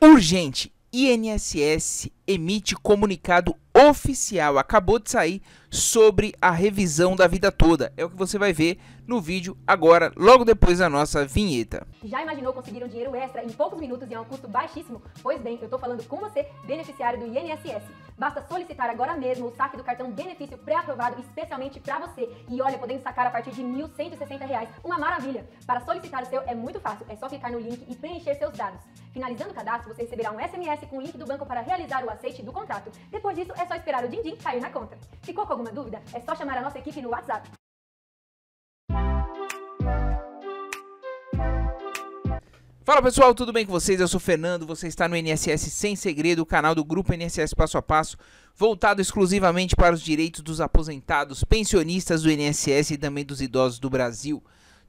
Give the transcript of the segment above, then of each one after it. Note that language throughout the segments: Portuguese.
Urgente, INSS emite comunicado oficial. Acabou de sair sobre a revisão da vida toda. É o que você vai ver no vídeo agora, logo depois da nossa vinheta. Já imaginou conseguir um dinheiro extra em poucos minutos e a um custo baixíssimo? Pois bem, eu estou falando com você, beneficiário do INSS. Basta solicitar agora mesmo o saque do cartão benefício pré-aprovado especialmente para você. E olha, podendo sacar a partir de R$ 1.160, uma maravilha! Para solicitar o seu é muito fácil, é só clicar no link e preencher seus dados. Finalizando o cadastro, você receberá um SMS com o link do banco para realizar o aceite do contrato. Depois disso, é só esperar o din-din cair na conta. Ficou com alguma dúvida? É só chamar a nossa equipe no WhatsApp. Fala pessoal, tudo bem com vocês? Eu sou Fernando, você está no NSS Sem Segredo, o canal do Grupo NSS Passo a Passo, voltado exclusivamente para os direitos dos aposentados, pensionistas do INSS e também dos idosos do Brasil.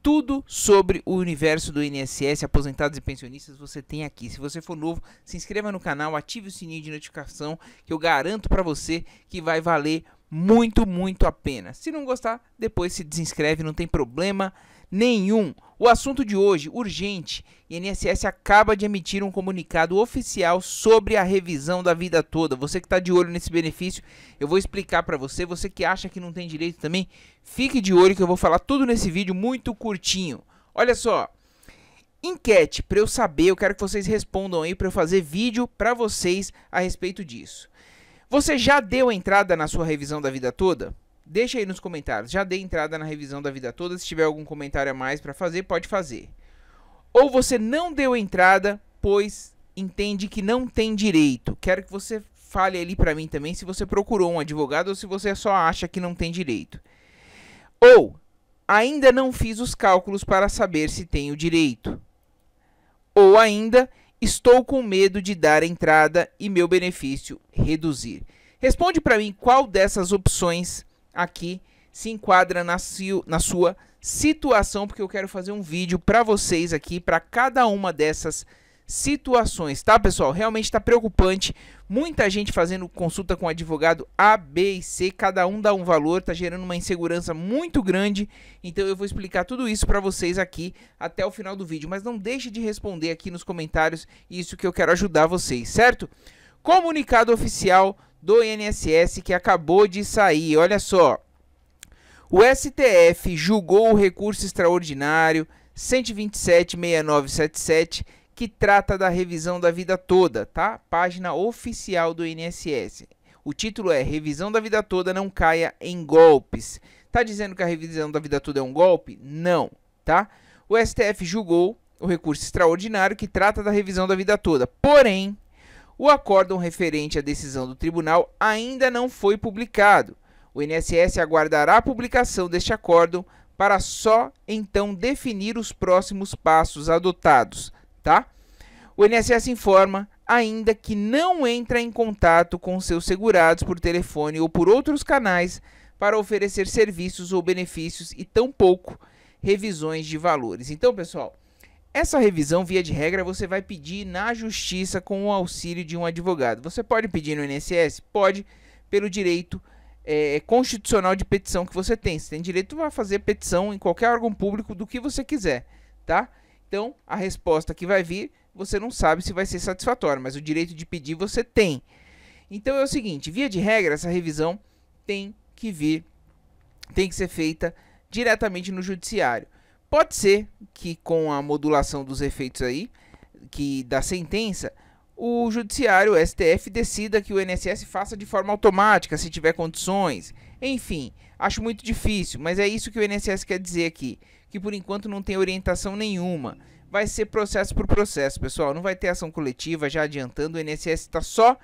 Tudo sobre o universo do INSS, aposentados e pensionistas, você tem aqui. Se você for novo, se inscreva no canal, ative o sininho de notificação, que eu garanto para você que vai valer muito, muito a pena. Se não gostar, depois se desinscreve, não tem problema nenhum. O assunto de hoje, urgente, INSS acaba de emitir um comunicado oficial sobre a revisão da vida toda. Você que está de olho nesse benefício, eu vou explicar para você. Você que acha que não tem direito também, fique de olho que eu vou falar tudo nesse vídeo muito curtinho. Olha só, enquete para eu saber, eu quero que vocês respondam aí para eu fazer vídeo para vocês a respeito disso. Você já deu entrada na sua revisão da vida toda? Deixa aí nos comentários. Já dei entrada na revisão da vida toda. Se tiver algum comentário a mais para fazer, pode fazer. Ou você não deu entrada, pois entende que não tem direito. Quero que você fale ali para mim também se você procurou um advogado ou se você só acha que não tem direito. Ou ainda não fiz os cálculos para saber se tenho direito. Ou ainda Estou com medo de dar entrada e meu benefício reduzir. Responde para mim qual dessas opções aqui se enquadra na, na sua situação, porque eu quero fazer um vídeo para vocês aqui, para cada uma dessas opções situações, tá, pessoal? Realmente está preocupante. Muita gente fazendo consulta com advogado A, B e C, cada um dá um valor, tá gerando uma insegurança muito grande. Então eu vou explicar tudo isso para vocês aqui até o final do vídeo, mas não deixe de responder aqui nos comentários isso que eu quero ajudar vocês, certo? Comunicado oficial do INSS que acabou de sair. Olha só. O STF julgou o recurso extraordinário 1276977 que trata da revisão da vida toda, tá? Página oficial do INSS. O título é Revisão da Vida Toda Não Caia em Golpes. Tá dizendo que a revisão da vida toda é um golpe? Não, tá? O STF julgou o recurso extraordinário que trata da revisão da vida toda. Porém, o acórdão referente à decisão do tribunal ainda não foi publicado. O INSS aguardará a publicação deste acórdão para só então definir os próximos passos adotados tá? O INSS informa ainda que não entra em contato com seus segurados por telefone ou por outros canais para oferecer serviços ou benefícios e tampouco revisões de valores. Então, pessoal, essa revisão, via de regra, você vai pedir na justiça com o auxílio de um advogado. Você pode pedir no INSS? Pode, pelo direito é, constitucional de petição que você tem. Você tem direito a fazer petição em qualquer órgão público do que você quiser, tá? Então, a resposta que vai vir, você não sabe se vai ser satisfatória, mas o direito de pedir você tem. Então é o seguinte, via de regra, essa revisão tem que vir, tem que ser feita diretamente no judiciário. Pode ser que com a modulação dos efeitos aí, que da sentença, o judiciário, o STF, decida que o INSS faça de forma automática, se tiver condições. Enfim, acho muito difícil, mas é isso que o INSS quer dizer aqui, que por enquanto não tem orientação nenhuma. Vai ser processo por processo, pessoal, não vai ter ação coletiva, já adiantando, o INSS está só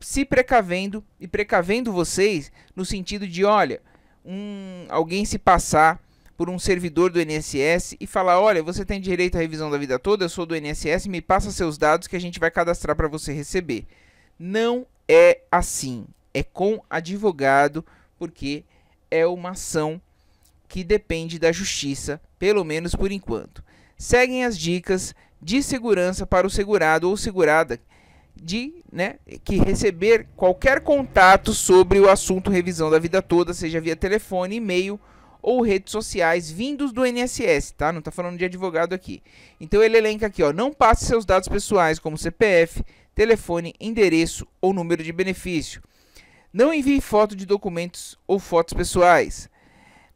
se precavendo e precavendo vocês no sentido de, olha, um, alguém se passar por um servidor do INSS e falar: "Olha, você tem direito à revisão da vida toda, eu sou do INSS, me passa seus dados que a gente vai cadastrar para você receber". Não é assim. É com advogado porque é uma ação que depende da justiça, pelo menos por enquanto. Seguem as dicas de segurança para o segurado ou segurada de né, que receber qualquer contato sobre o assunto revisão da vida toda, seja via telefone, e-mail ou redes sociais vindos do NSS, tá? Não está falando de advogado aqui. Então ele elenca aqui, ó, não passe seus dados pessoais como CPF, telefone, endereço ou número de benefício. Não envie foto de documentos ou fotos pessoais.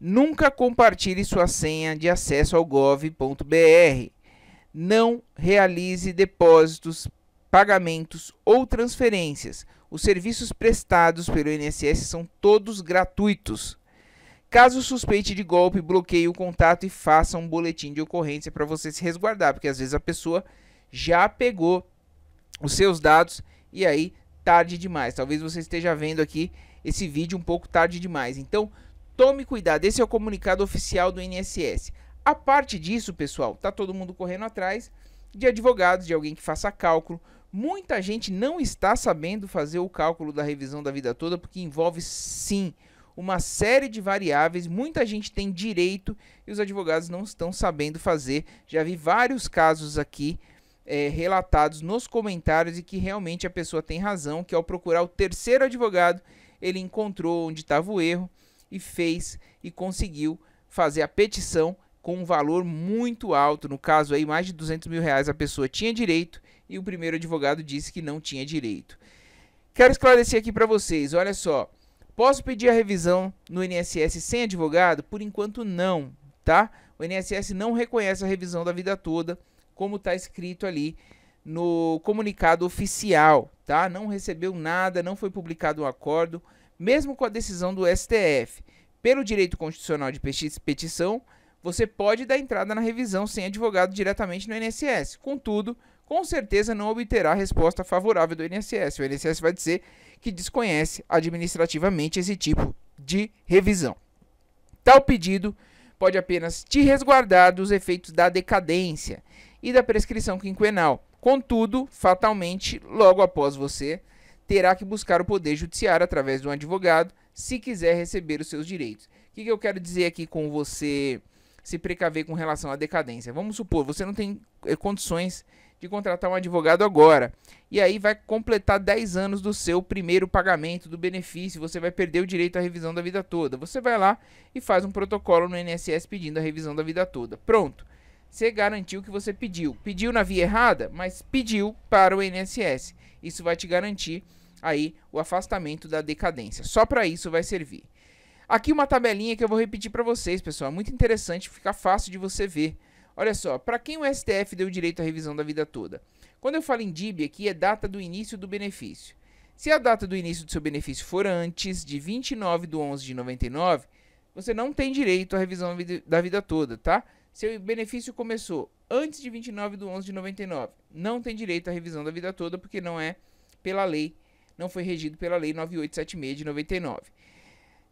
Nunca compartilhe sua senha de acesso ao gov.br. Não realize depósitos, pagamentos ou transferências. Os serviços prestados pelo INSS são todos gratuitos. Caso suspeite de golpe, bloqueie o contato e faça um boletim de ocorrência para você se resguardar, porque às vezes a pessoa já pegou os seus dados e aí tarde demais. Talvez você esteja vendo aqui esse vídeo um pouco tarde demais. Então, tome cuidado. Esse é o comunicado oficial do INSS. A parte disso, pessoal, tá todo mundo correndo atrás de advogados, de alguém que faça cálculo. Muita gente não está sabendo fazer o cálculo da revisão da vida toda porque envolve sim uma série de variáveis, muita gente tem direito e os advogados não estão sabendo fazer. Já vi vários casos aqui é, relatados nos comentários e que realmente a pessoa tem razão, que ao procurar o terceiro advogado, ele encontrou onde estava o erro e fez e conseguiu fazer a petição com um valor muito alto, no caso aí mais de 200 mil reais a pessoa tinha direito e o primeiro advogado disse que não tinha direito. Quero esclarecer aqui para vocês, olha só, posso pedir a revisão no INSS sem advogado? Por enquanto não, tá? O INSS não reconhece a revisão da vida toda, como está escrito ali no comunicado oficial, tá? Não recebeu nada, não foi publicado o um acordo, mesmo com a decisão do STF. Pelo direito constitucional de petição, você pode dar entrada na revisão sem advogado diretamente no INSS. Contudo, com certeza não obterá resposta favorável do INSS. O INSS vai dizer que desconhece administrativamente esse tipo de revisão. Tal pedido pode apenas te resguardar dos efeitos da decadência e da prescrição quinquenal. Contudo, fatalmente, logo após você, terá que buscar o Poder Judiciário através de um advogado se quiser receber os seus direitos. O que, que eu quero dizer aqui com você se precaver com relação à decadência? Vamos supor, você não tem eh, condições de contratar um advogado agora. E aí vai completar 10 anos do seu primeiro pagamento do benefício, você vai perder o direito à revisão da vida toda. Você vai lá e faz um protocolo no INSS pedindo a revisão da vida toda. Pronto você garantiu o que você pediu. Pediu na via errada, mas pediu para o INSS. Isso vai te garantir aí o afastamento da decadência. Só para isso vai servir. Aqui uma tabelinha que eu vou repetir para vocês, pessoal. É muito interessante, fica fácil de você ver. Olha só, para quem o STF deu direito à revisão da vida toda? Quando eu falo em DIB aqui, é data do início do benefício. Se a data do início do seu benefício for antes de 29 de 11 de 99, você não tem direito à revisão da vida toda, tá? Seu benefício começou antes de 29 de 11 de 99. Não tem direito à revisão da vida toda porque não é pela lei, não foi regido pela lei 9876 de 99.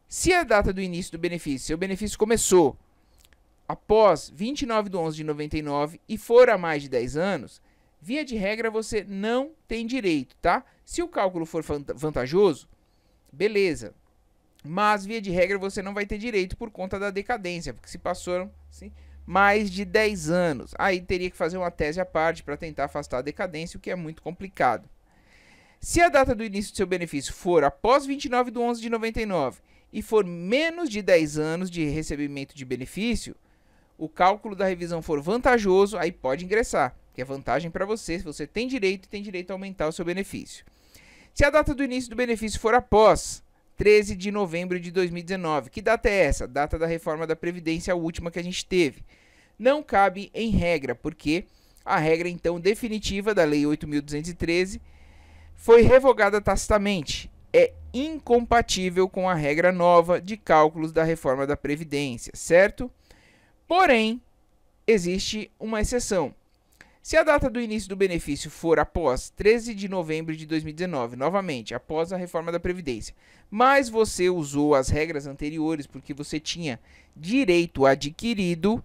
Se a data do início do benefício, seu benefício começou após 29 de 11 de 99 e for a mais de 10 anos, via de regra você não tem direito, tá? Se o cálculo for vantajoso, beleza. Mas via de regra você não vai ter direito por conta da decadência, porque se passaram, mais de 10 anos. Aí teria que fazer uma tese à parte para tentar afastar a decadência, o que é muito complicado. Se a data do início do seu benefício for após 29 de 11 de 99 e for menos de 10 anos de recebimento de benefício, o cálculo da revisão for vantajoso, aí pode ingressar, que é vantagem para você, se você tem direito, e tem direito a aumentar o seu benefício. Se a data do início do benefício for após 13 de novembro de 2019. Que data é essa? Data da reforma da Previdência, a última que a gente teve. Não cabe em regra, porque a regra então definitiva da Lei 8.213 foi revogada tacitamente. É incompatível com a regra nova de cálculos da reforma da Previdência, certo? Porém, existe uma exceção. Se a data do início do benefício for após 13 de novembro de 2019, novamente, após a reforma da Previdência, mas você usou as regras anteriores porque você tinha direito adquirido,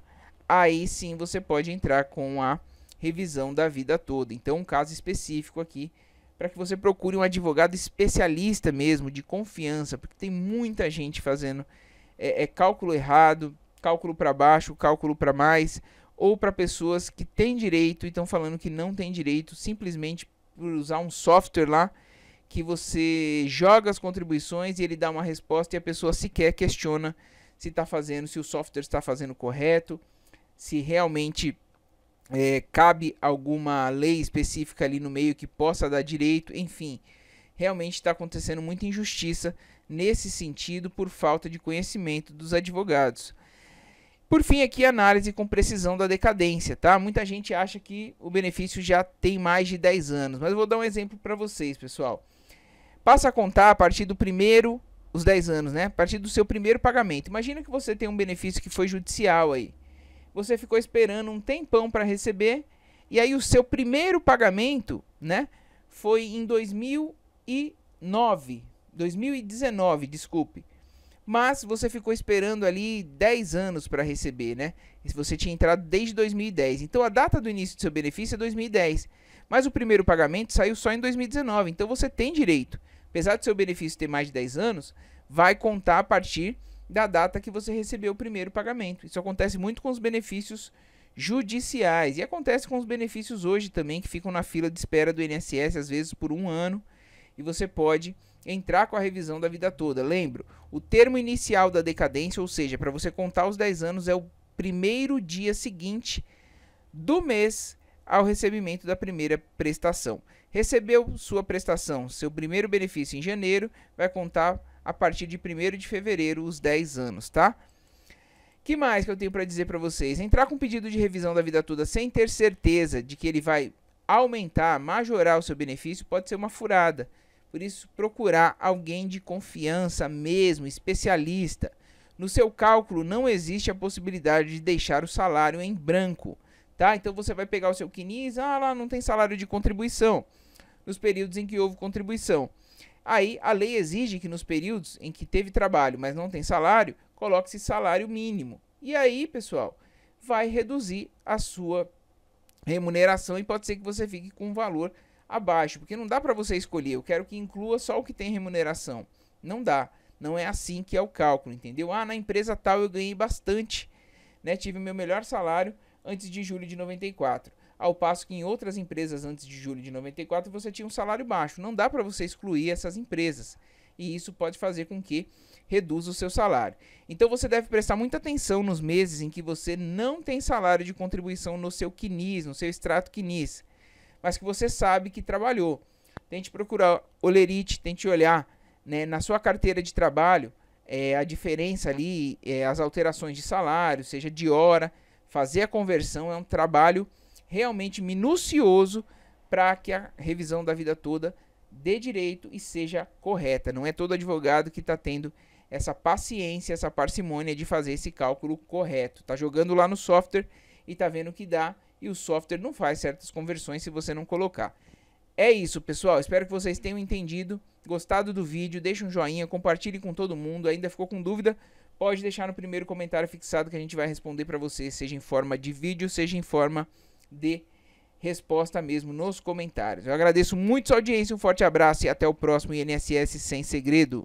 aí sim você pode entrar com a revisão da vida toda. Então, um caso específico aqui para que você procure um advogado especialista mesmo, de confiança, porque tem muita gente fazendo é, é cálculo errado, cálculo para baixo, cálculo para mais ou para pessoas que têm direito e estão falando que não têm direito simplesmente por usar um software lá que você joga as contribuições e ele dá uma resposta e a pessoa sequer questiona se está fazendo, se o software está fazendo correto, se realmente é, cabe alguma lei específica ali no meio que possa dar direito, enfim. Realmente está acontecendo muita injustiça nesse sentido por falta de conhecimento dos advogados. Por fim, aqui a análise com precisão da decadência, tá? Muita gente acha que o benefício já tem mais de 10 anos, mas eu vou dar um exemplo para vocês, pessoal. Passa a contar a partir do primeiro, os 10 anos, né? A partir do seu primeiro pagamento. Imagina que você tem um benefício que foi judicial aí. Você ficou esperando um tempão para receber, e aí o seu primeiro pagamento, né, foi em 2009, 2019, desculpe mas você ficou esperando ali 10 anos para receber, né? Se você tinha entrado desde 2010. Então a data do início do seu benefício é 2010, mas o primeiro pagamento saiu só em 2019, então você tem direito. Apesar do seu benefício ter mais de 10 anos, vai contar a partir da data que você recebeu o primeiro pagamento. Isso acontece muito com os benefícios judiciais e acontece com os benefícios hoje também que ficam na fila de espera do INSS às vezes por um ano e você pode entrar com a revisão da vida toda. Lembro, o termo inicial da decadência, ou seja, para você contar os 10 anos, é o primeiro dia seguinte do mês ao recebimento da primeira prestação. Recebeu sua prestação, seu primeiro benefício em janeiro, vai contar a partir de 1 de fevereiro os 10 anos, tá? Que mais que eu tenho para dizer para vocês? Entrar com pedido de revisão da vida toda sem ter certeza de que ele vai aumentar, majorar o seu benefício pode ser uma furada. Por isso, procurar alguém de confiança mesmo, especialista. No seu cálculo não existe a possibilidade de deixar o salário em branco, tá? Então você vai pegar o seu CNIS, ah, lá não tem salário de contribuição nos períodos em que houve contribuição. Aí a lei exige que nos períodos em que teve trabalho, mas não tem salário, coloque-se salário mínimo. E aí, pessoal, vai reduzir a sua remuneração e pode ser que você fique com um valor abaixo, porque não dá para você escolher, eu quero que inclua só o que tem remuneração. Não dá, não é assim que é o cálculo, entendeu? Ah, na empresa tal eu ganhei bastante, né? Tive meu melhor salário antes de julho de 94. Ao passo que em outras empresas antes de julho de 94 você tinha um salário baixo. Não dá para você excluir essas empresas. E isso pode fazer com que reduza o seu salário. Então você deve prestar muita atenção nos meses em que você não tem salário de contribuição no seu CNIS, no seu extrato CNIS mas que você sabe que trabalhou. Tente procurar olerite, tente olhar né, na sua carteira de trabalho é, a diferença ali, é, as alterações de salário, seja de hora, fazer a conversão é um trabalho realmente minucioso para que a revisão da vida toda dê direito e seja correta. Não é todo advogado que está tendo essa paciência, essa parcimônia de fazer esse cálculo correto. Está jogando lá no software e está vendo que dá e o software não faz certas conversões se você não colocar. É isso, pessoal. Espero que vocês tenham entendido, gostado do vídeo. Deixe um joinha, compartilhe com todo mundo. Ainda ficou com dúvida? Pode deixar no primeiro comentário fixado que a gente vai responder para você, seja em forma de vídeo, seja em forma de resposta mesmo nos comentários. Eu agradeço muito sua audiência, um forte abraço e até o próximo INSS Sem Segredo.